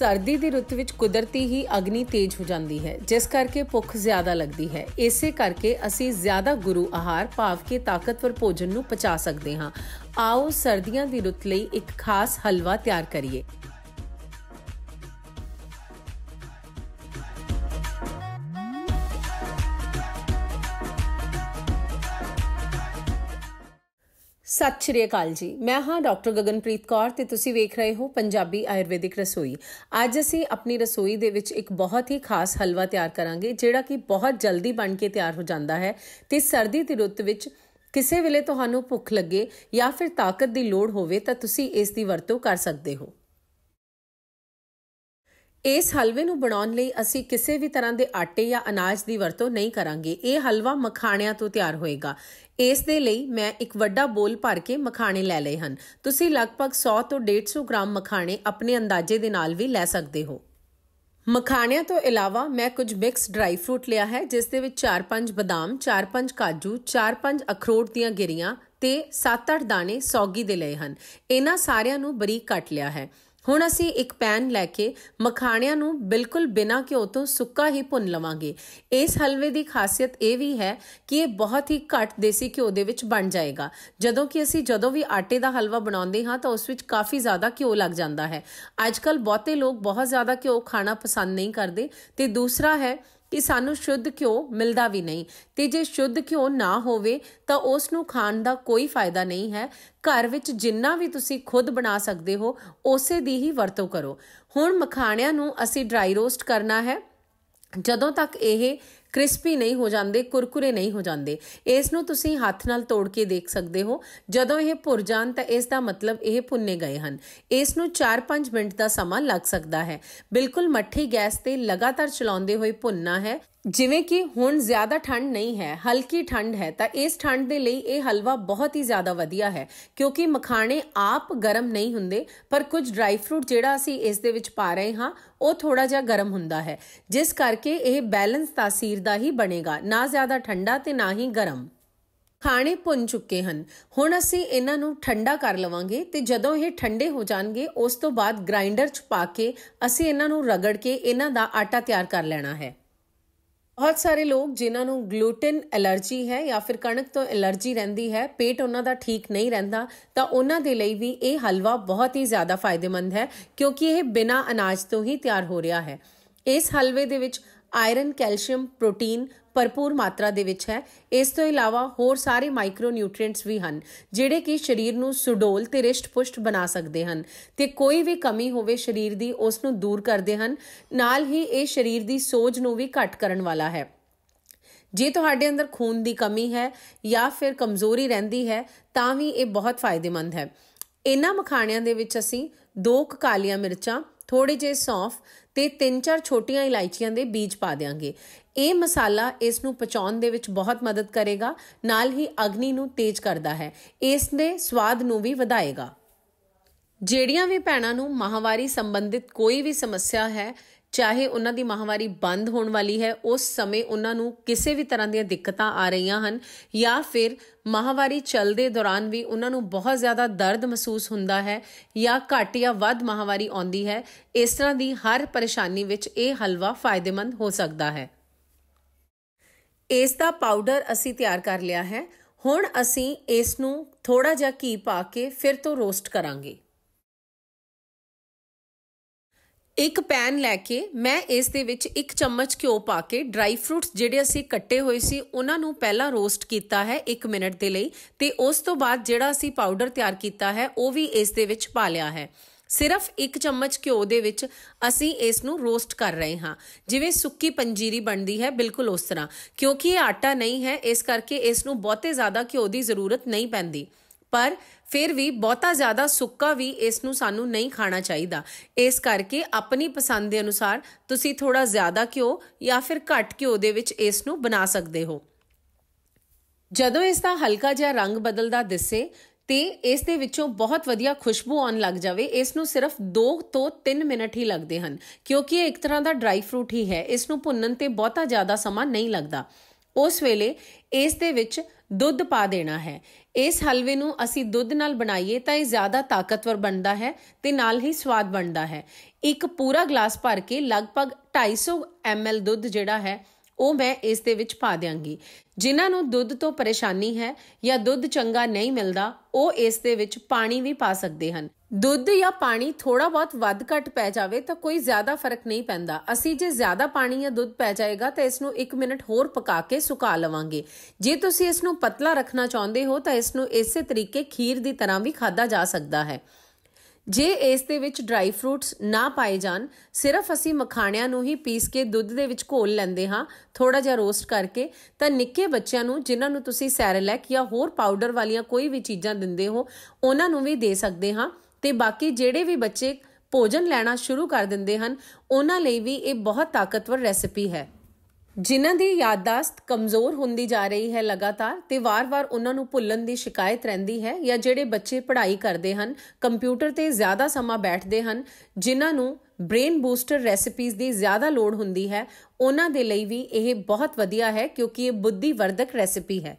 ਸਰਦੀ ਦੀ ਰੁੱਤ ਵਿੱਚ ਕੁਦਰਤੀ ਹੀ ਅਗਨੀ ਤੇਜ਼ ਹੋ ਜਾਂਦੀ ਹੈ ਜਿਸ ਕਰਕੇ ਭੁੱਖ ਜ਼ਿਆਦਾ ਲੱਗਦੀ ਹੈ ਇਸੇ ਕਰਕੇ ਅਸੀਂ ਜ਼ਿਆਦਾ ਗੁਰੂ ਆਹਾਰ ਭਾਵ ਕਿ ਤਾਕਤਵਰ ਭੋਜਨ ਨੂੰ ਪਚਾ ਸਕਦੇ ਹਾਂ ਆਓ ਸਰਦੀਆਂ ਦੀ ਰੁੱਤ ਲਈ ਇੱਕ ਖਾਸ ਹਲਵਾ ਤਿਆਰ ਕਰੀਏ ਸਤਿ ਸ਼੍ਰੀ ਅਕਾਲ ਜੀ ਮੈਂ ਹਾਂ ਡਾਕਟਰ ਗਗਨਪ੍ਰੀਤ ਕੌਰ ਤੇ ਤੁਸੀਂ ਵੇਖ ਰਹੇ ਹੋ ਪੰਜਾਬੀ ਆਯੁਰਵੈਦਿਕ ਰਸੋਈ ਅੱਜ ਅਸੀਂ ਆਪਣੀ ਰਸੋਈ ਦੇ ਵਿੱਚ ਇੱਕ ਬਹੁਤ ਹੀ ਖਾਸ ਹਲਵਾ ਤਿਆਰ ਕਰਾਂਗੇ ਜਿਹੜਾ ਕਿ ਬਹੁਤ ਜਲਦੀ ਬਣ ਕੇ ਤਿਆਰ ਹੋ ਜਾਂਦਾ ਹੈ ਤੇ ਸਰਦੀ ਦੀ ਰੁੱਤ ਵਿੱਚ ਕਿਸੇ ਵੇਲੇ ਤੁਹਾਨੂੰ ਭੁੱਖ ਲੱਗੇ ਜਾਂ ਫਿਰ ਤਾਕਤ ਦੀ ਲੋੜ ਹੋਵੇ ਤਾਂ ਤੁਸੀਂ ਇਸ ਦੀ ਵਰਤੋਂ ਕਰ ਸਕਦੇ ਹੋ ਇਸ ਹਲਵੇ ਨੂੰ ਬਣਾਉਣ ਲਈ ਅਸੀਂ ਕਿਸੇ ਵੀ ਤਰ੍ਹਾਂ ਦੇ ਆਟੇ ਜਾਂ ਅਨਾਜ ਦੀ ਵਰਤੋਂ ਨਹੀਂ ਕਰਾਂਗੇ ਇਹ ਹਲਵਾ ਮਖਾਣਿਆਂ ਤੋਂ ਤਿਆਰ ਹੋਏਗਾ ਇਸ ਦੇ ਲਈ ਮੈਂ ਇੱਕ ਵੱਡਾ ਬੋਲ ਭਰ ਕੇ ਮਖਾਣੇ ਲੈ ਲਏ ਹਨ ਤੁਸੀਂ ਲਗਭਗ 100 ਤੋਂ 150 ਗ੍ਰਾਮ ਮਖਾਣੇ ਆਪਣੇ ਅੰਦਾਜ਼ੇ ਦੇ ਨਾਲ ਵੀ ਲੈ ਸਕਦੇ ਹੋ ਮਖਾਣਿਆਂ ਤੋਂ ਇਲਾਵਾ ਮੈਂ ਕੁਝ ਮਿਕਸ ਡਰਾਈ ਫਰੂਟ ਲਿਆ ਹੈ ਜਿਸ ਦੇ ਵਿੱਚ 4-5 ਬਦਾਮ 4-5 ਕਾਜੂ 4-5 ਅਖਰੋਟ ਦੀਆਂ ਗਿਰੀਆਂ ਤੇ 7-8 ਦਾਣੇ ਸੌਗੀ ਦੇ ਲਏ ਹਨ ਇਹਨਾਂ ਸਾਰਿਆਂ ਨੂੰ ਬਰੀਕ ਕੱਟ ਲਿਆ ਹੈ ਹੁਣ ਅਸੀਂ ਇੱਕ ਪੈਨ ਲੈ ਕੇ ਮਖਾਣਿਆਂ ਨੂੰ ਬਿਲਕੁਲ ਬਿਨਾਂ ਘਿਓ ਤੋਂ ਸੁੱਕਾ ਹੀ ਭੁੰਨ ਲਵਾਂਗੇ ਇਸ ਹਲਵੇ ਦੀ ਖਾਸੀਅਤ ਇਹ ਵੀ ਹੈ ਕਿ ਇਹ ਬਹੁਤ ਹੀ ਘੱਟ ਦੇਸੀ ਘਿਓ ਦੇ ਵਿੱਚ ਬਣ ਜਾਏਗਾ ਜਦੋਂ ਕਿ ਅਸੀਂ ਜਦੋਂ ਵੀ ਆਟੇ ਦਾ ਹਲਵਾ ਬਣਾਉਂਦੇ ਹਾਂ ਤਾਂ ਉਸ ਵਿੱਚ ਕਾਫੀ ਜ਼ਿਆਦਾ ਘਿਓ ਲੱਗ ਜਾਂਦਾ ਹੈ ਅੱਜਕੱਲ ਬਹੁਤੇ ਲੋਕ ਬਹੁਤ ਜ਼ਿਆਦਾ ਘਿਓ ਖਾਣਾ ਪਸੰਦ ਨਹੀਂ ਕਰਦੇ ਤੇ ਦੂਸਰਾ ਹੈ ਕਿ ਸਾਨੂੰ ਸ਼ੁੱਧ ਘਿਓ ਮਿਲਦਾ ਵੀ ਨਹੀਂ ਤੇ ਜੇ ਸ਼ੁੱਧ ਘਿਓ ਨਾ ਹੋਵੇ ਤਾਂ ਉਸ ਨੂੰ ਖਾਣ ਦਾ ਕੋਈ ਫਾਇਦਾ ਨਹੀਂ ਹੈ ਘਰ ਵਿੱਚ ਜਿੰਨਾ ਵੀ ਤੁਸੀਂ ਖੁਦ ਬਣਾ ਸਕਦੇ ਹੋ ਉਸੇ ਦੀ ਹੀ ਵਰਤੋਂ ਕਰੋ ਹੁਣ ਮਖਾਣਿਆਂ ਨੂੰ ਅਸੀਂ ਡਰਾਈ ਰੋਸਟ ਕਰਨਾ ਹੈ ਜਦੋਂ ਤੱਕ ਇਹ ਕ੍ਰਿਸਪੀ ਨਹੀਂ ਹੋ ਜਾਂਦੇ ਕੁਰਕੁਰੇ ਨਹੀਂ ਹੋ ਜਾਂਦੇ ਇਸ ਨੂੰ ਤੁਸੀਂ ਹੱਥ ਨਾਲ ਤੋੜ ਕੇ ਦੇਖ ਸਕਦੇ ਹੋ ਜਦੋਂ ਇਹ ਭੁਰ ਜਾਣ ਤਾਂ ਇਸ ਦਾ ਮਤਲਬ ਇਹ ਭੁੰਨੇ ਗਏ ਹਨ ਇਸ ਨੂੰ 4-5 ਮਿੰਟ ਦਾ ਸਮਾਂ ਲੱਗ ਸਕਦਾ ਹੈ ਬਿਲਕੁਲ ਮੱਠੀ ਗੈਸ ਤੇ ਲਗਾਤਾਰ ਚਲਾਉਂਦੇ ਹੋਏ ਭੁੰਨਾ ਹੈ ਜਿਵੇਂ ਕਿ ਹੁਣ ਜ਼ਿਆਦਾ ਠੰਡ ਨਹੀਂ ਹੈ ਹਲਕੀ ਠੰਡ ਹੈ ਤਾਂ ਇਸ ਠੰਡ ਦੇ ਲਈ ਇਹ ਹਲਵਾ ਬਹੁਤ ਹੀ ਜ਼ਿਆਦਾ ਵਧੀਆ ਹੈ ਕਿਉਂਕਿ ਮਖਾਣੇ ਆਪ ਗਰਮ ਨਹੀਂ ਹੁੰਦੇ ਪਰ ਕੁਝ ਡਰਾਈ ਫਰੂਟ ਜਿਹੜਾ ਅਸੀਂ ਇਸ ਦੇ ਵਿੱਚ ਪਾ ਰਹੇ ਹਾਂ ਉਹ ਥੋੜਾ ਜਿਹਾ ਗਰਮ ਹੁੰਦਾ ਹੈ ਜਿਸ ਕਰਕੇ ਇਹ ਬੈਲੈਂਸ ਤਾਸੀਰ ਦਾ ਹੀ ਬਣੇਗਾ ਨਾ ਜ਼ਿਆਦਾ ਠੰਡਾ ਤੇ ਨਾ ਹੀ ਗਰਮ ਖਾਣੇ ਪੁੰਨ ਚੁੱਕੇ ਹਨ ਹੁਣ ਅਸੀਂ ਇਹਨਾਂ ਨੂੰ ਠੰਡਾ ਕਰ ਲਵਾਂਗੇ ਤੇ ਜਦੋਂ ਇਹ ਠੰਡੇ ਹੋ ਜਾਣਗੇ ਉਸ ਤੋਂ ਬਾਅਦ ਗ੍ਰਾਈਂਡਰ 'ਚ ਪਾ ਕੇ ਅਸੀਂ ਇਹਨਾਂ ਨੂੰ ਰਗੜ ਕੇ ਇਹਨਾਂ ਦਾ ਆਟਾ ਤਿਆਰ ਕਰ ਲੈਣਾ ਹੈ ਬਹੁਤ ਸਾਰੇ ਲੋਕ ਜਿਨ੍ਹਾਂ ਨੂੰ ਗਲੂਟਨ ਅਲਰਜੀ ਹੈ ਜਾਂ ਫਿਰ ਕਣਕ ਤੋਂ ਅਲਰਜੀ ਰਹਿੰਦੀ ਹੈ ਪੇਟ ਉਹਨਾਂ ਦਾ ਠੀਕ ਨਹੀਂ ਰਹਿੰਦਾ ਤਾਂ ਉਹਨਾਂ ਦੇ ਲਈ ਵੀ ਇਹ ਹਲਵਾ ਬਹੁਤ ਹੀ ਜ਼ਿਆਦਾ ਫਾਇਦੇਮੰਦ ਹੈ ਕਿਉਂਕਿ ਇਹ ਬਿਨਾਂ ਅਨਾਜ ਤੋਂ ਹੀ ਤਿਆਰ ਹੋ ਰਿਹਾ ਹੈ ਇਸ ਹਲਵੇ ਦੇ ਵਿੱਚ ਆਇਰਨ ਕੈਲਸ਼ੀਅਮ ਪ੍ਰੋਟੀਨ ਭਰਪੂਰ ਮਾਤਰਾ ਦੇ ਵਿੱਚ ਹੈ ਇਸ ਤੋਂ ਇਲਾਵਾ ਹੋਰ ਸਾਰੇ ਮਾਈਕਰੋ ਨਿਊਟ੍ਰੀਐਂਟਸ ਵੀ ਹਨ ਜਿਹੜੇ ਕਿ ਸਰੀਰ ਨੂੰ ਸੁਡੋਲ ਤੇ ਰਿਸ਼ਟ ਪੁਸ਼ਟ ਬਣਾ ਸਕਦੇ ਹਨ ਤੇ ਕੋਈ ਵੀ ਕਮੀ ਹੋਵੇ ਸਰੀਰ ਦੀ ਉਸ ਨੂੰ ਦੂਰ ਕਰਦੇ ਹਨ ਨਾਲ ਹੀ ਇਹ ਸਰੀਰ ਦੀ ਸੋਜ ਨੂੰ ਵੀ ਘਟ ਕਰਨ ਵਾਲਾ ਹੈ ਜੇ ਤੁਹਾਡੇ ਅੰਦਰ ਖੂਨ ਦੀ ਕਮੀ ਹੈ ਜਾਂ ਫਿਰ ਕਮਜ਼ੋਰੀ ਰਹਿੰਦੀ ਹੈ ਤਾਂ ਵੀ ਇਹ ਬਹੁਤ ਫਾਇਦੇਮੰਦ ਹੈ ਇਹਨਾਂ ਮਖਾਣਿਆਂ ਦੇ ਵਿੱਚ ਅਸੀਂ ਦੋ ਕਾਲੀਆਂ ਮਿਰਚਾਂ ਥੋੜੇ ਜਿਹੇ ਸੌਂਫ ਤੇ 3-4 ਛੋਟੀਆਂ ਇਲਾਇਚੀਆਂ ਦੇ ਬੀਜ ਪਾ ਦੇਵਾਂਗੇ ਇਹ ਮਸਾਲਾ ਇਸ ਨੂੰ ਪਚਾਉਣ ਦੇ ਵਿੱਚ ਬਹੁਤ ਮਦਦ ਕਰੇਗਾ ਨਾਲ ਹੀ ਅਗਨੀ ਨੂੰ ਤੇਜ਼ ਕਰਦਾ ਹੈ ਇਸ ਦੇ ਸਵਾਦ ਨੂੰ ਵੀ ਵਧਾਏਗਾ ਜਿਹੜੀਆਂ ਵੀ ਭੈਣਾਂ ਨੂੰ ਮਹਾਵਾਰੀ ਸੰਬੰਧਿਤ ਕੋਈ ਵੀ ਸਮੱਸਿਆ ਹੈ ਚਾਹੇ ਉਹਨਾਂ ਦੀ ਮਹਾਵਾਰੀ ਬੰਦ ਹੋਣ ਵਾਲੀ ਹੈ ਉਸ ਸਮੇਂ ਉਹਨਾਂ ਨੂੰ ਕਿਸੇ ਵੀ ਤਰ੍ਹਾਂ ਦੀਆਂ ਦਿੱਕਤਾਂ ਆ ਰਹੀਆਂ ਹਨ ਜਾਂ ਫਿਰ ਮਹਾਵਾਰੀ ਚੱਲਦੇ ਦੌਰਾਨ ਵੀ ਉਹਨਾਂ ਨੂੰ ਬਹੁਤ ਜ਼ਿਆਦਾ ਦਰਦ ਮਹਿਸੂਸ ਹੁੰਦਾ ਹੈ ਜਾਂ ਘੱਟ ਜਾਂ ਵੱਧ ਮਹਾਵਾਰੀ ਆਉਂਦੀ ਹੈ ਇਸ ਤਰ੍ਹਾਂ ਦੀ ਹਰ ਪਰੇਸ਼ਾਨੀ ਵਿੱਚ ਇਹ ਹਲਵਾ ਫਾਇਦੇਮੰਦ ਹੋ ਸਕਦਾ ਹੈ ਇਸ ਦਾ ਪਾਊਡਰ ਅਸੀਂ ਤਿਆਰ ਕਰ ਲਿਆ ਹੈ ਹੁਣ ਅਸੀਂ ਇਸ ਨੂੰ ਥੋੜਾ ਜਿਹਾ ਘੀ ਪਾ ਕੇ ਫਿਰ ਤੋਂ ਰੋਸਟ ਕਰਾਂਗੇ ਇੱਕ ਪੈਨ ਲੈ ਕੇ ਮੈਂ ਇਸ ਦੇ ਵਿੱਚ ਇੱਕ ਚਮਚ ਘਿਓ ਪਾ ਕੇ ਡਰਾਈ ਫਰੂਟਸ ਜਿਹੜੇ ਅਸੀਂ ਕੱਟੇ ਹੋਏ ਸੀ ਉਹਨਾਂ ਨੂੰ ਪਹਿਲਾਂ ਰੋਸਟ ਕੀਤਾ ਹੈ 1 ਮਿੰਟ ਦੇ ਲਈ ਤੇ ਉਸ ਤੋਂ ਬਾਅਦ ਜਿਹੜਾ ਅਸੀਂ ਪਾਊਡਰ ਤਿਆਰ ਕੀਤਾ ਹੈ ਉਹ ਵੀ ਇਸ ਦੇ ਵਿੱਚ ਪਾ ਲਿਆ ਹੈ ਸਿਰਫ 1 ਚਮਚ ਘਿਓ ਦੇ ਵਿੱਚ ਅਸੀਂ ਇਸ ਨੂੰ ਰੋਸਟ ਕਰ ਰਹੇ ਹਾਂ ਜਿਵੇਂ ਸੁੱਕੀ ਪੰਜੀਰੀ ਬਣਦੀ ਹੈ ਬਿਲਕੁਲ ਉਸ ਤਰ੍ਹਾਂ ਕਿਉਂਕਿ ਇਹ ਆਟਾ ਨਹੀਂ ਹੈ ਇਸ ਕਰਕੇ ਇਸ ਨੂੰ ਬਹੁਤੇ ਜ਼ਿਆਦਾ ਘਿਓ ਦੀ ਜ਼ਰੂਰਤ ਨਹੀਂ ਪੈਂਦੀ ਪਰ ਫਿਰ ਵੀ ਬਹੁਤਾ ਜ਼ਿਆਦਾ ਸੁੱਕਾ ਵੀ ਇਸ ਨੂੰ ਸਾਨੂੰ ਨਹੀਂ ਖਾਣਾ ਚਾਹੀਦਾ ਇਸ ਕਰਕੇ ਆਪਣੀ ਪਸੰਦ ਦੇ ਅਨੁਸਾਰ ਤੁਸੀਂ ਥੋੜਾ ਜ਼ਿਆਦਾ ਘਿਓ ਜਾਂ ਫਿਰ ਘੱਟ ਘਿਓ ਦੇ ਵਿੱਚ ਇਸ ਨੂੰ ਬਣਾ ਸਕਦੇ ਹੋ ਜਦੋਂ ਇਸ ਦਾ ਹਲਕਾ ਜਿਹਾ ਰੰਗ ਬਦਲਦਾ ਦਿਸੇ ਤੇ ਇਸ ਦੇ ਵਿੱਚੋਂ ਬਹੁਤ ਵਧੀਆ ਖੁਸ਼ਬੂ ਆਉਣ ਲੱਗ ਜਾਵੇ ਇਸ ਨੂੰ ਸਿਰਫ 2 ਤੋਂ 3 ਮਿੰਟ ਹੀ ਲੱਗਦੇ ਹਨ ਕਿਉਂਕਿ ਇਹ ਇੱਕ ਤਰ੍ਹਾਂ ਦਾ ਡਰਾਈ ਫਰੂਟ ਹੀ ਹੈ ਇਸ ਨੂੰ ਭੁੰਨਣ ਤੇ ਬਹੁਤਾ ਜ਼ਿਆਦਾ ਸਮਾਂ ਨਹੀਂ ਲੱਗਦਾ ਉਸ ਵੇਲੇ ਇਸ ਦੇ ਵਿੱਚ ਦੁੱਧ ਪਾ ਦੇਣਾ ਹੈ ਇਸ ਹਲਵੇ ਨੂੰ ਅਸੀਂ ਦੁੱਧ ਨਾਲ ਬਣਾਈਏ ਤਾਂ ਇਹ ਜ਼ਿਆਦਾ ਤਾਕਤਵਰ ਬਣਦਾ ਹੈ ਤੇ ਨਾਲ ਹੀ ਸਵਾਦ ਬਣਦਾ ਹੈ ਇੱਕ ਪੂਰਾ ਗਲਾਸ ਭਰ ਕੇ ਲਗਭਗ 250 ml ਦੁੱਧ ਜਿਹੜਾ ਹੈ ਉਹ ਮੈਂ ਇਸ ਦੇ ਵਿੱਚ ਪਾ ਦਿਆਂਗੀ ਜਿਨ੍ਹਾਂ ਨੂੰ ਦੁੱਧ ਤੋਂ ਪਰੇਸ਼ਾਨੀ ਹੈ ਜਾਂ ਦੁੱਧ ਚੰਗਾ ਨਹੀਂ ਮਿਲਦਾ ਉਹ ਇਸ ਦੇ ਵਿੱਚ ਪਾਣੀ ਵੀ ਪਾ ਸਕਦੇ ਹਨ ਦੁੱਧ ਜਾਂ ਪਾਣੀ ਥੋੜਾ ਬਹੁਤ ਵੱਧ ਘਟ ਪੈ ਜਾਵੇ ਤਾਂ ਕੋਈ ਜ਼ਿਆਦਾ ਫਰਕ ਨਹੀਂ ਪੈਂਦਾ ਅਸੀਂ ਜੇ ਜ਼ਿਆਦਾ ਪਾਣੀ ਜਾਂ ਦੁੱਧ ਪੈ ਜਾਏਗਾ ਤਾਂ ਇਸ ਨੂੰ 1 ਮਿੰਟ ਹੋਰ ਪਕਾ ਕੇ ਸੁਕਾ ਲਵਾਂਗੇ ਜੇ ਤੁਸੀਂ ਇਸ ਨੂੰ ਪਤਲਾ ਰੱਖਣਾ ਚਾਹੁੰਦੇ ਹੋ ਤਾਂ ਇਸ ਨੂੰ ਇਸੇ ਤਰੀਕੇ ਖੀਰ ਦੀ ਤਰ੍ਹਾਂ ਵੀ ਖਾਦਾ ਜਾ ਸਕਦਾ ਹੈ ਜੇ ਇਸ ਦੇ ਵਿੱਚ ਡਰਾਈ ਫਰੂਟਸ ਨਾ ਪਾਏ ਜਾਣ ਸਿਰਫ ਅਸੀਂ ਮਖਾਣਿਆਂ ਨੂੰ ਹੀ ਪੀਸ ਕੇ ਦੁੱਧ ਦੇ ਵਿੱਚ ਘੋਲ ਲੈਂਦੇ ਹਾਂ ਥੋੜਾ ਜਿਹਾ ਰੋਸਟ ਕਰਕੇ ਤਾਂ ਨਿੱਕੇ ਬੱਚਿਆਂ ਨੂੰ ਜਿਨ੍ਹਾਂ ਨੂੰ ਤੁਸੀਂ ਸੈਰਲੈਕ ਜਾਂ ਹੋਰ ਪਾਊਡਰ ਵਾਲੀਆਂ ਕੋਈ ਵੀ ਚੀਜ਼ਾਂ ਦਿੰਦੇ ਹੋ ਉਹਨਾਂ ਨੂੰ ਵੀ ਦੇ ਸਕਦੇ ਹਾਂ ਤੇ ਬਾਕੀ ਜਿਹੜੇ ਵੀ ਬੱਚੇ ਭੋਜਨ ਲੈਣਾ ਸ਼ੁਰੂ ਕਰ ਦਿੰਦੇ ਹਨ ਉਹਨਾਂ ਲਈ ਵੀ ਇਹ ਬਹੁਤ ਤਾਕਤਵਰ ਰੈਸਿਪੀ ਹੈ ਜਿਨ੍ਹਾਂ ਦੀ ਯਾਦਦਾਸ਼ਤ ਕਮਜ਼ੋਰ ਹੁੰਦੀ ਜਾ ਰਹੀ ਹੈ ਲਗਾਤਾਰ ਤੇ ਵਾਰ-ਵਾਰ ਉਹਨਾਂ ਨੂੰ ਭੁੱਲਣ ਦੀ ਸ਼ਿਕਾਇਤ ਰਹਿੰਦੀ ਹੈ ਜਾਂ ਜਿਹੜੇ ਬੱਚੇ ਪੜ੍ਹਾਈ ਕਰਦੇ ਹਨ ਕੰਪਿਊਟਰ ਤੇ ਜ਼ਿਆਦਾ ਸਮਾਂ ਬੈਠਦੇ ਹਨ ਜਿਨ੍ਹਾਂ ਨੂੰ ਬ੍ਰੇਨ ਬੂਸਟਰ ਰੈਸਿਪੀਜ਼ ਦੀ ਜ਼ਿਆਦਾ ਲੋੜ ਹੁੰਦੀ ਹੈ ਉਹਨਾਂ ਦੇ ਲਈ ਵੀ ਇਹ ਬਹੁਤ ਵਧੀਆ ਹੈ ਕਿਉਂਕਿ ਇਹ ਬੁੱਧੀ ਵਰਧਕ ਰੈਸਿਪੀ ਹੈ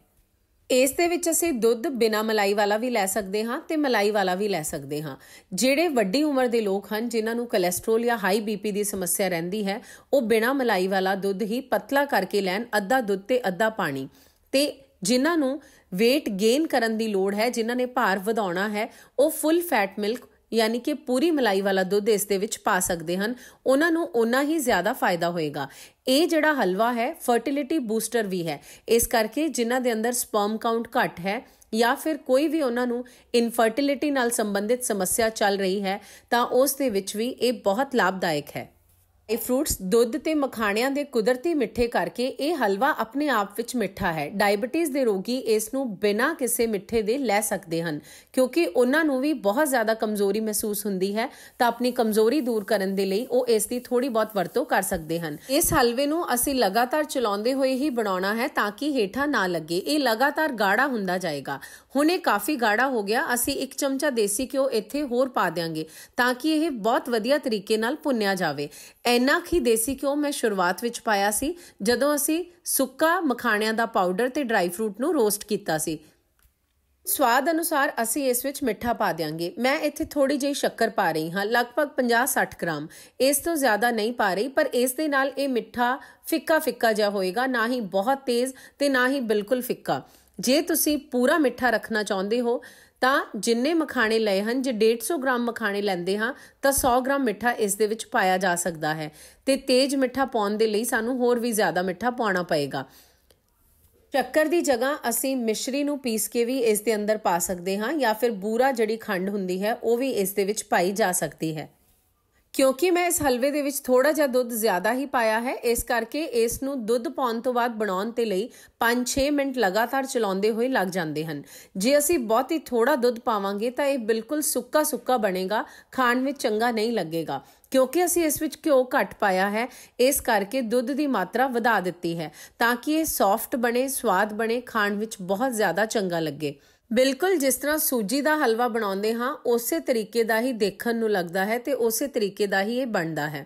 ਇਸ ਦੇ ਵਿੱਚ ਅਸੀਂ ਦੁੱਧ ਬਿਨਾ ਮਲਾਈ ਵਾਲਾ ਵੀ ਲੈ ਸਕਦੇ ਹਾਂ ਤੇ ਮਲਾਈ ਵਾਲਾ ਵੀ ਲੈ ਸਕਦੇ ਹਾਂ ਜਿਹੜੇ ਵੱਡੀ ਉਮਰ ਦੇ ਲੋਕ ਹਨ ਜਿਨ੍ਹਾਂ ਨੂੰ ਕੋਲੇਸਟ੍ਰੋਲ ਜਾਂ ਹਾਈ ਬੀਪੀ ਦੀ ਸਮੱਸਿਆ ਰਹਿੰਦੀ ਹੈ ਉਹ ਬਿਨਾ ਮਲਾਈ ਵਾਲਾ ਦੁੱਧ ਹੀ ਪਤਲਾ ਕਰਕੇ ਲੈਣ ਅੱਧਾ ਦੁੱਧ ਤੇ ਅੱਧਾ ਪਾਣੀ ਤੇ ਜਿਨ੍ਹਾਂ ਨੂੰ weight gain ਕਰਨ ਦੀ ਲੋੜ ਹੈ ਜਿਨ੍ਹਾਂ ਨੇ ਭਾਰ ਵਧਾਉਣਾ ਹੈ ਉਹ ਫੁੱਲ ਫੈਟ ਮਿਲਕ ਯਾਨੀ ਕਿ ਪੂਰੀ ਮਲਾਈ ਵਾਲਾ ਦੁੱਧ ਇਸ ਦੇ ਵਿੱਚ ਪਾ ਸਕਦੇ ਹਨ ਉਹਨਾਂ ਨੂੰ ਉਨਾ ਹੀ ਜ਼ਿਆਦਾ ਫਾਇਦਾ ਹੋਏਗਾ ਇਹ ਜਿਹੜਾ ਹਲਵਾ ਹੈ ਫਰਟੀਲਿਟੀ ਬੂਸਟਰ ਵੀ ਹੈ ਇਸ ਕਰਕੇ ਜਿਨ੍ਹਾਂ ਦੇ ਅੰਦਰ ਸਪਰਮ ਕਾਊਂਟ ਘੱਟ ਹੈ ਜਾਂ ਫਿਰ ਕੋਈ ਵੀ ਉਹਨਾਂ ਨੂੰ ਇਨਫਰਟੀਲਿਟੀ ਨਾਲ ਸੰਬੰਧਿਤ ਸਮੱਸਿਆ ਚੱਲ ਰਹੀ ਹੈ ਤਾਂ ਉਸ ਦੇ ਵਿੱਚ ਵੀ ਇਹ ਬਹੁਤ ਲਾਭਦਾਇਕ ਹੈ ਡਰਾਈ ਫਰੂਟਸ ਦੁੱਧ ਤੇ ਮਖਾਣਿਆਂ ਦੇ ਕੁਦਰਤੀ ਮਿੱਠੇ ਕਰਕੇ ਇਹ ਹਲਵਾ ਆਪਣੇ ਆਪ ਵਿੱਚ ਮਿੱਠਾ ਹੈ ਡਾਇਬੀਟੀਜ਼ ਦੇ ਰੋਗੀ ਇਸ ਨੂੰ ਬਿਨਾਂ ਕਿਸੇ ਮਿੱਠੇ ਦੇ ਲੈ ਸਕਦੇ ਹਨ ਕਿਉਂਕਿ ਉਹਨਾਂ ਨੂੰ ਵੀ ਬਹੁਤ ਜ਼ਿਆਦਾ ਕਮਜ਼ੋਰੀ ਮਹਿਸੂਸ ਹੁੰਦੀ ਹੈ ਤਾਂ ਆਪਣੀ ਕਮਜ਼ੋਰੀ ਦੂਰ ਕਰਨ ਦੇ ਲਈ ਉਹ ਇਸ ਦੀ ਥੋੜੀ ਬਹੁਤ ਵਰਤੋਂ ਕਰ ਸਕਦੇ ਹਨ ਇਸ ਹਲਵੇ ਨੂੰ ਅਸੀਂ ਲਗਾਤਾਰ ਚਲਾਉਂਦੇ ਹੋਏ ਹੀ ਬਣਾਉਣਾ ਹੈ ਤਾਂ ਕਿ ਹੀਠਾ ਨਾ ਲੱਗੇ ਇਹ ਲਗਾਤਾਰ ਗਾੜਾ ਹੁੰਦਾ ਜਾਏਗਾ ਹੁਣ ਇਹ ਕਾਫੀ ਗਾੜਾ ਹੋ ਗਿਆ ਅਸੀਂ ਇੱਕ ਚਮਚਾ ਦੇਸੀ ਘਿਓ ਇੱਥੇ ਹੋਰ ਪਾ ਦੇਾਂਗੇ ਤਾਂ ਕਿ ਇਹ ਬਹੁਤ ਵਧੀਆ ਤਰੀਕੇ ਨਾਲ ਪੁੰਨਿਆ ਜਾਵੇ ਐਨਾ ਹੀ ਦੇਸੀ ਘਿਓ ਮੈਂ ਸ਼ੁਰੂਆਤ ਵਿੱਚ ਪਾਇਆ ਸੀ ਜਦੋਂ ਅਸੀਂ ਸੁੱਕਾ ਮਖਾਣਿਆਂ ਦਾ ਪਾਊਡਰ ਤੇ ਡਰਾਈ ਫਰੂਟ ਨੂੰ ਰੋਸਟ ਕੀਤਾ ਸੀ ਸਵਾਦ ਅਨੁਸਾਰ ਅਸੀਂ ਇਸ ਵਿੱਚ ਮਿੱਠਾ ਪਾ ਦੇਾਂਗੇ ਮੈਂ ਇੱਥੇ ਥੋੜੀ ਜਿਹੀ ਸ਼ੱਕਰ ਪਾ ਰਹੀ ਹਾਂ ਲਗਭਗ 50-60 ਗ੍ਰਾਮ ਇਸ ਤੋਂ ਜ਼ਿਆਦਾ ਨਹੀਂ ਪਾ ਰਹੀ ਪਰ ਇਸ ਦੇ ਨਾਲ ਇਹ ਮਿੱਠਾ ਫਿੱਕਾ ਫਿੱਕਾ ਜਿਹਾ ਹੋਏਗਾ ਨਾ ਹੀ ਬਹੁਤ ਤੇਜ਼ ਤੇ ਨਾ ਹੀ ਬਿਲਕੁਲ ਫਿੱਕਾ ਜੇ ਤੁਸੀਂ ਪੂਰਾ ਮਿੱਠਾ ਰੱਖਣਾ ਚਾਹੁੰਦੇ ਹੋ ਤਾਂ ਜਿੰਨੇ ਮਖਾਣੇ ਲਏ ਹਨ ਜੇ 150 ਗ੍ਰਾਮ ਮਖਾਣੇ ਲੈਂਦੇ ਹਾਂ ਤਾਂ 100 ਗ੍ਰਾਮ ਮਿੱਠਾ ਇਸ ਦੇ ਵਿੱਚ ਪਾਇਆ ਜਾ ਸਕਦਾ ਹੈ ਤੇ ਤੇਜ਼ ਮਿੱਠਾ ਪਾਉਣ ਦੇ ਲਈ ਸਾਨੂੰ ਹੋਰ ਵੀ ਜ਼ਿਆਦਾ ਮਿੱਠਾ ਪਾਉਣਾ ਪਏਗਾ ਚੱਕਰ ਦੀ ਜਗ੍ਹਾ ਅਸੀਂ ਮਿਸ਼ਰੀ ਨੂੰ ਪੀਸ ਕੇ ਵੀ ਇਸ ਦੇ ਅੰਦਰ ਪਾ ਸਕਦੇ ਹਾਂ ਜਾਂ ਫਿਰ ਬੂਰਾ ਜਿਹੜੀ ਖੰਡ ਹੁੰਦੀ ਹੈ ਉਹ ਵੀ ਇਸ ਦੇ ਵਿੱਚ ਪਾਈ ਜਾ ਸਕਦੀ ਹੈ ਕਿਉਂਕਿ ਮੈਂ ਇਸ ਹਲਵੇ ਦੇ ਵਿੱਚ ਥੋੜਾ ਜਿਹਾ ਦੁੱਧ ਜ਼ਿਆਦਾ ਹੀ ਪਾਇਆ ਹੈ ਇਸ ਕਰਕੇ ਇਸ ਨੂੰ ਦੁੱਧ ਪਾਉਣ ਤੋਂ ਬਾਅਦ ਬਣਾਉਣ ਤੇ ਲਈ 5-6 ਮਿੰਟ ਲਗਾਤਾਰ ਚਲਾਉਂਦੇ ਹੋਏ ਲੱਗ ਜਾਂਦੇ ਹਨ ਜੇ ਅਸੀਂ ਬਹੁਤ ਹੀ ਥੋੜਾ ਦੁੱਧ ਪਾਵਾਂਗੇ ਤਾਂ ਇਹ ਬਿਲਕੁਲ ਸੁੱਕਾ ਸੁੱਕਾ ਬਣੇਗਾ ਖਾਣ ਵਿੱਚ ਚੰਗਾ ਨਹੀਂ ਲੱਗੇਗਾ ਕਿਉਂਕਿ ਅਸੀਂ ਇਸ ਵਿੱਚ ਘਿਓ ਘੱਟ ਪਾਇਆ ਹੈ ਇਸ ਕਰਕੇ ਦੁੱਧ ਦੀ ਮਾਤਰਾ ਵਧਾ ਦਿੱਤੀ ਹੈ ਤਾਂ ਕਿ ਇਹ ਸੌਫਟ ਬਣੇ ਸਵਾਦ ਬਣੇ ਖਾਣ ਵਿੱਚ ਬਹੁਤ ਜ਼ਿਆਦਾ ਚੰਗਾ ਲੱਗੇ ਬਿਲਕੁਲ ਜਿਸ ਤਰ੍ਹਾਂ ਸੂਜੀ ਦਾ ਹਲਵਾ ਬਣਾਉਂਦੇ ਹਾਂ ਉਸੇ ਤਰੀਕੇ ਦਾ ਹੀ ਦੇਖਣ ਨੂੰ ਲੱਗਦਾ ਹੈ ਤੇ ਉਸੇ ਤਰੀਕੇ ਦਾ ਹੀ ਇਹ ਬਣਦਾ ਹੈ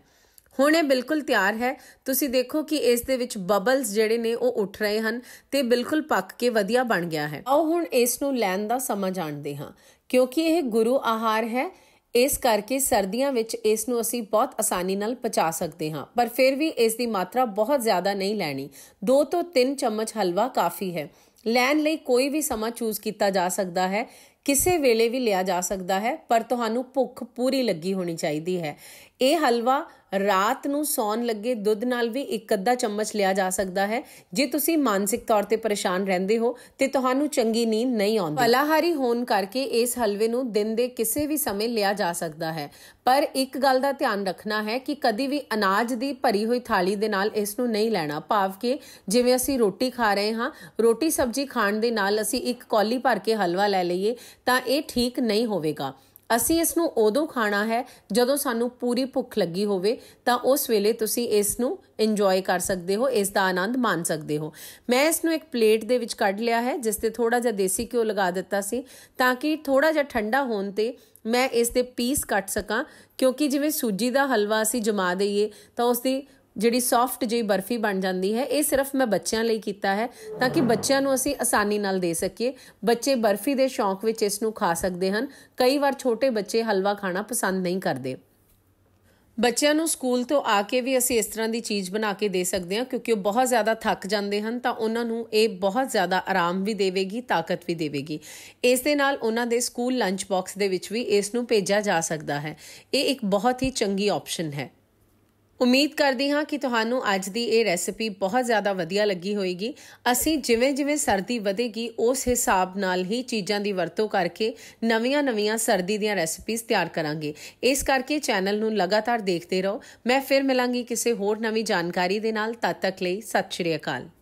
ਹੁਣ ਇਹ ਬਿਲਕੁਲ ਤਿਆਰ ਹੈ ਤੁਸੀਂ ਦੇਖੋ ਕਿ ਇਸ ਦੇ ਵਿੱਚ ਬਬਲਸ ਜਿਹੜੇ ਨੇ ਉਹ ਉੱਠ ਰਹੇ ਹਨ ਤੇ ਬਿਲਕੁਲ ਪੱਕ ਕੇ ਵਧੀਆ ਬਣ ਗਿਆ ਹੈ ਆਓ ਹੁਣ ਇਸ ਨੂੰ ਲੈਣ ਦਾ ਸਮਾਂ ਜਾਣਦੇ ਹਾਂ ਕਿਉਂਕਿ ਇਹ ਗੁਰੂ ਆਹਾਰ ਹੈ ਇਸ ਕਰਕੇ ਸਰਦੀਆਂ ਵਿੱਚ ਇਸ ਨੂੰ ਅਸੀਂ ਬਹੁਤ ਆਸਾਨੀ ਨਾਲ ਪਚਾ ਸਕਦੇ ਹਾਂ ਪਰ ਫਿਰ ਵੀ ਇਸ ਦੀ ਮਾਤਰਾ ਬਹੁਤ ਜ਼ਿਆਦਾ ਨਹੀਂ ਲੈਣੀ 2 ਤੋਂ 3 ਚਮਚ ਹਲਵਾ ਕਾਫੀ ਹੈ ਲੈਣ ਲਈ ਕੋਈ ਵੀ ਸਮਾਂ ਚੂਜ਼ ਕੀਤਾ ਜਾ ਸਕਦਾ ਹੈ ਕਿਸੇ ਵੇਲੇ ਵੀ ਲਿਆ ਜਾ ਸਕਦਾ ਹੈ ਪਰ ਤੁਹਾਨੂੰ ਭੁੱਖ ਪੂਰੀ ਲੱਗੀ ਹੋਣੀ ਚਾਹੀਦੀ ਹੈ ਇਹ ਹਲਵਾ ਰਾਤ ਨੂੰ ਸੌਣ ਲੱਗੇ ਦੁੱਧ ਨਾਲ ਵੀ ਇੱਕ ਅੱਧਾ ਚਮਚ ਲਿਆ ਜਾ ਸਕਦਾ ਹੈ ਜੇ ਤੁਸੀਂ ਮਾਨਸਿਕ ਤੌਰ ਤੇ ਪਰੇਸ਼ਾਨ ਰਹਿੰਦੇ ਹੋ ਤੇ ਤੁਹਾਨੂੰ ਚੰਗੀ ਨੀਂਦ ਨਹੀਂ ਆਉਂਦੀ ਫਲਾਹਾਰੀ ਹੋਣ ਕਰਕੇ ਇਸ ਹਲਵੇ ਨੂੰ ਦਿਨ ਦੇ ਕਿਸੇ ਵੀ ਸਮੇਂ ਲਿਆ ਜਾ ਸਕਦਾ ਹੈ ਪਰ ਇੱਕ ਗੱਲ ਦਾ ਧਿਆਨ ਰੱਖਣਾ ਹੈ ਕਿ ਕਦੀ ਵੀ ਅਨਾਜ ਦੀ ਭਰੀ ਹੋਈ ਥਾਲੀ ਦੇ ਨਾਲ ਇਸ ਨੂੰ ਨਹੀਂ ਲੈਣਾ ਭਾਵ ਕਿ ਜਿਵੇਂ ਅਸੀਂ ਰੋਟੀ ਖਾ ਰਹੇ ਹਾਂ ਰੋਟੀ ਸਬਜ਼ੀ ਖਾਣ ਦੇ ਨਾਲ ਅਸੀਂ ਇੱਕ ਕੌਲੀ ਭਰ ਕੇ ਹਲਵਾ ਲੈ ਲਈਏ ਤਾਂ ਇਹ ਠੀਕ ਨਹੀਂ ਹੋਵੇਗਾ ਅਸੀਂ ਇਸ ਨੂੰ ਉਦੋਂ ਖਾਣਾ ਹੈ ਜਦੋਂ ਸਾਨੂੰ ਪੂਰੀ ਭੁੱਖ ਲੱਗੀ ਹੋਵੇ ਤਾਂ ਉਸ ਵੇਲੇ ਤੁਸੀਂ ਇਸ ਨੂੰ ਇੰਜੋਏ ਕਰ ਸਕਦੇ ਹੋ ਇਸ ਦਾ ਆਨੰਦ ਮਾਣ ਸਕਦੇ ਹੋ ਮੈਂ ਇਸ ਨੂੰ ਇੱਕ ਪਲੇਟ ਦੇ ਵਿੱਚ ਕੱਢ ਲਿਆ ਹੈ ਜਿਸ ਤੇ ਥੋੜਾ ਜਿਹਾ ਦੇਸੀ ਘਿਓ ਲਗਾ ਦਿੱਤਾ ਸੀ ਤਾਂ ਕਿ ਥੋੜਾ ਜਿਹਾ ਠੰਡਾ ਹੋਣ ਤੇ ਮੈਂ ਇਸ ਦੇ ਪੀਸ ਕੱਟ ਸਕਾਂ ਕਿਉਂਕਿ ਜਿਵੇਂ ਸੂਜੀ ਦਾ ਹਲਵਾ ਅਸੀਂ ਜਮਾ ਦਈਏ ਤਾਂ ਉਸ ਦੀ ਜਿਹੜੀ ਸੌਫਟ ਜਿਹੀ ਬਰਫੀ ਬਣ ਜਾਂਦੀ ਹੈ ਇਹ ਸਿਰਫ ਮੈਂ ਬੱਚਿਆਂ ਲਈ ਕੀਤਾ ਹੈ ਤਾਂ ਕਿ ਬੱਚਿਆਂ ਨੂੰ ਅਸੀਂ ਆਸਾਨੀ ਨਾਲ ਦੇ ਸਕੀਏ ਬੱਚੇ ਬਰਫੀ ਦੇ ਸ਼ੌਂਕ ਵਿੱਚ ਇਸ ਨੂੰ ਖਾ ਸਕਦੇ ਹਨ ਕਈ ਵਾਰ ਛੋਟੇ ਬੱਚੇ ਹਲਵਾ ਖਾਣਾ ਪਸੰਦ ਨਹੀਂ ਕਰਦੇ ਬੱਚਿਆਂ ਨੂੰ ਸਕੂਲ ਤੋਂ ਆ ਕੇ ਵੀ ਅਸੀਂ ਇਸ ਤਰ੍ਹਾਂ ਦੀ ਚੀਜ਼ ਬਣਾ ਕੇ ਦੇ ਸਕਦੇ ਹਾਂ ਕਿਉਂਕਿ ਉਹ ਬਹੁਤ ਜ਼ਿਆਦਾ ਥੱਕ ਜਾਂਦੇ ਹਨ ਤਾਂ ਉਹਨਾਂ ਨੂੰ ਇਹ ਬਹੁਤ ਜ਼ਿਆਦਾ ਆਰਾਮ ਵੀ ਦੇਵੇਗੀ ਤਾਕਤ ਵੀ ਦੇਵੇਗੀ ਇਸ ਦੇ ਨਾਲ ਉਹਨਾਂ ਦੇ ਸਕੂਲ ਲੰਚ ਬਾਕਸ ਦੇ ਵਿੱਚ ਵੀ ਇਸ ਨੂੰ ਭੇਜਿਆ ਜਾ ਸਕਦਾ ਹੈ ਇਹ ਇੱਕ ਬਹੁਤ ਹੀ ਚੰਗੀ ਆਪਸ਼ਨ ਹੈ ਉਮੀਦ ਕਰਦੀ ਹਾਂ ਕਿ ਤੁਹਾਨੂੰ ਅੱਜ ਦੀ ਇਹ ਰੈਸਿਪੀ ਬਹੁਤ ਜ਼ਿਆਦਾ ਵਧੀਆ ਲੱਗੀ ਹੋਵੇਗੀ ਅਸੀਂ ਜਿਵੇਂ-ਜਿਵੇਂ ਸਰਦੀ ਵਧੇਗੀ ਉਸ ਹਿਸਾਬ ਨਾਲ ਹੀ ਚੀਜ਼ਾਂ ਦੀ ਵਰਤੋਂ ਕਰਕੇ ਨਵੀਆਂ-ਨਵੀਆਂ ਸਰਦੀ ਦੀਆਂ ਰੈਸਿਪੀਜ਼ ਤਿਆਰ ਕਰਾਂਗੇ ਇਸ ਕਰਕੇ ਚੈਨਲ ਨੂੰ ਲਗਾਤਾਰ ਦੇਖਦੇ ਰਹੋ ਮੈਂ ਫਿਰ ਮਿਲਾਂਗੀ ਕਿਸੇ ਹੋਰ ਨਵੀਂ ਜਾਣਕਾਰੀ ਦੇ ਨਾਲ ਤਦ ਤੱਕ ਲਈ ਸਤਿ ਸ਼੍ਰੀ ਅਕਾਲ